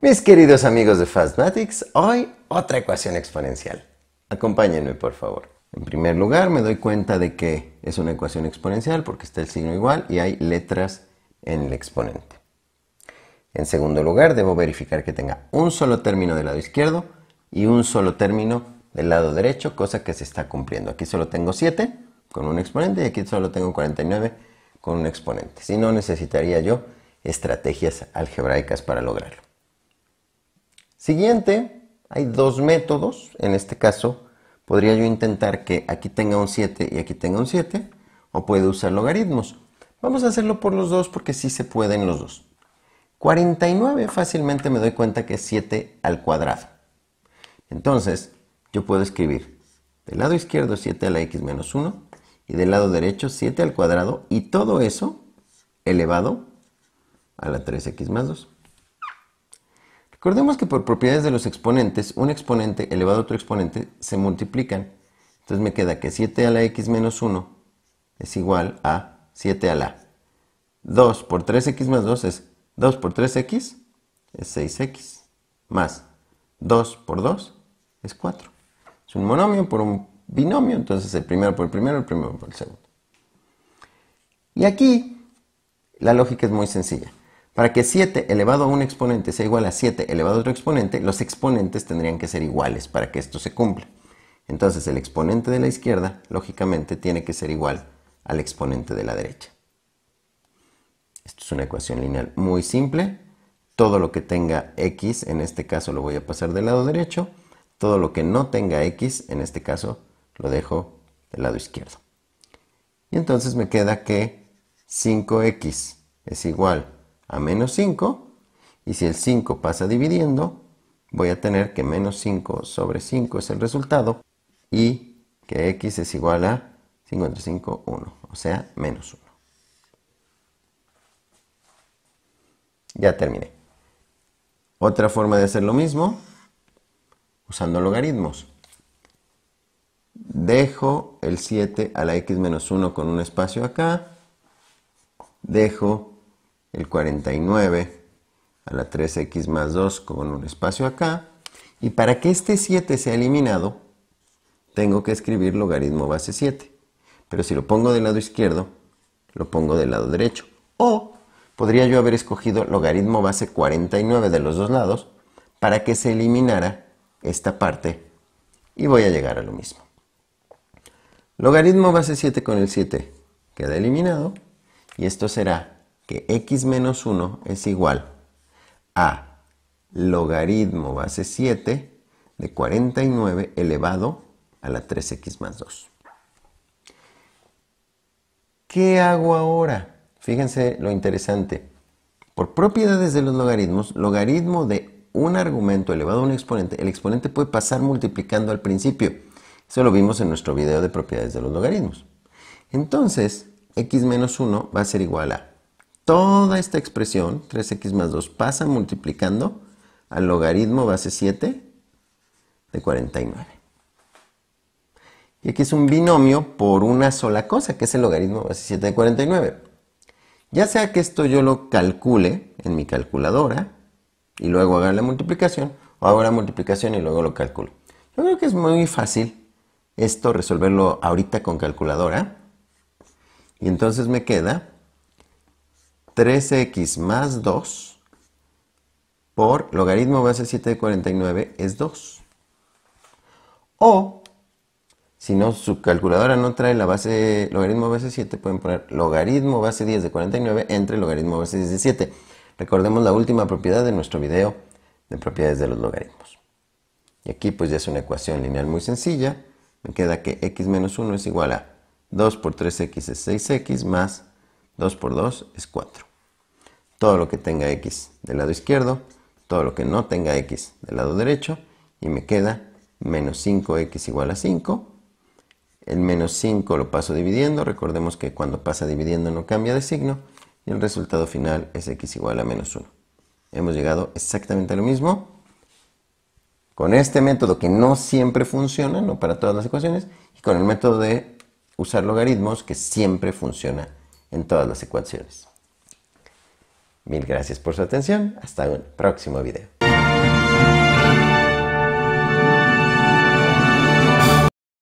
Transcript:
Mis queridos amigos de Fastmatics, hoy otra ecuación exponencial. Acompáñenme, por favor. En primer lugar, me doy cuenta de que es una ecuación exponencial porque está el signo igual y hay letras en el exponente. En segundo lugar, debo verificar que tenga un solo término del lado izquierdo y un solo término del lado derecho, cosa que se está cumpliendo. Aquí solo tengo 7 con un exponente y aquí solo tengo 49 con un exponente. Si no, necesitaría yo estrategias algebraicas para lograrlo. Siguiente, hay dos métodos. En este caso, podría yo intentar que aquí tenga un 7 y aquí tenga un 7, o puede usar logaritmos. Vamos a hacerlo por los dos porque sí se pueden los dos. 49 fácilmente me doy cuenta que es 7 al cuadrado. Entonces, yo puedo escribir del lado izquierdo 7 a la x menos 1 y del lado derecho 7 al cuadrado y todo eso elevado a la 3x más 2. Recordemos que por propiedades de los exponentes, un exponente elevado a otro exponente se multiplican. Entonces me queda que 7 a la x menos 1 es igual a 7 a la 2 por 3x más 2 es 2 por 3x es 6x más 2 por 2 es 4. Es un monomio por un binomio, entonces el primero por el primero, el primero por el segundo. Y aquí la lógica es muy sencilla. Para que 7 elevado a un exponente sea igual a 7 elevado a otro exponente, los exponentes tendrían que ser iguales para que esto se cumpla. Entonces el exponente de la izquierda, lógicamente, tiene que ser igual al exponente de la derecha. Esto es una ecuación lineal muy simple. Todo lo que tenga x, en este caso lo voy a pasar del lado derecho. Todo lo que no tenga x, en este caso, lo dejo del lado izquierdo. Y entonces me queda que 5x es igual a menos 5. Y si el 5 pasa dividiendo, voy a tener que menos 5 sobre 5 es el resultado y que x es igual a 55, 1, o sea, menos 1. Ya terminé. Otra forma de hacer lo mismo, usando logaritmos. Dejo el 7 a la x menos 1 con un espacio acá. Dejo el 49 a la 3x más 2 con un espacio acá. Y para que este 7 sea eliminado, tengo que escribir logaritmo base 7. Pero si lo pongo del lado izquierdo, lo pongo del lado derecho. O podría yo haber escogido logaritmo base 49 de los dos lados para que se eliminara esta parte y voy a llegar a lo mismo. Logaritmo base 7 con el 7 queda eliminado y esto será que x menos 1 es igual a logaritmo base 7 de 49 elevado a la 3x más 2. ¿Qué hago ahora? Fíjense lo interesante. Por propiedades de los logaritmos, logaritmo de un argumento elevado a un exponente, el exponente puede pasar multiplicando al principio. Eso lo vimos en nuestro video de propiedades de los logaritmos. Entonces, x menos 1 va a ser igual a Toda esta expresión, 3x más 2, pasa multiplicando al logaritmo base 7 de 49. Y aquí es un binomio por una sola cosa, que es el logaritmo base 7 de 49. Ya sea que esto yo lo calcule en mi calculadora y luego haga la multiplicación, o haga la multiplicación y luego lo calculo. Yo creo que es muy fácil esto resolverlo ahorita con calculadora. Y entonces me queda 3 x más 2 por logaritmo base 7 de 49 es 2. O, si no, su calculadora no trae la base logaritmo base 7, pueden poner logaritmo base 10 de 49 entre logaritmo base 17. Recordemos la última propiedad de nuestro video de propiedades de los logaritmos. Y aquí pues ya es una ecuación lineal muy sencilla. Me queda que x menos 1 es igual a 2 por 3x es 6x más 2 por 2 es 4 todo lo que tenga X del lado izquierdo, todo lo que no tenga X del lado derecho y me queda menos 5X igual a 5. El menos 5 lo paso dividiendo, recordemos que cuando pasa dividiendo no cambia de signo y el resultado final es X igual a menos 1. Hemos llegado exactamente a lo mismo con este método que no siempre funciona, no para todas las ecuaciones, y con el método de usar logaritmos que siempre funciona en todas las ecuaciones. Mil gracias por su atención. Hasta un próximo video.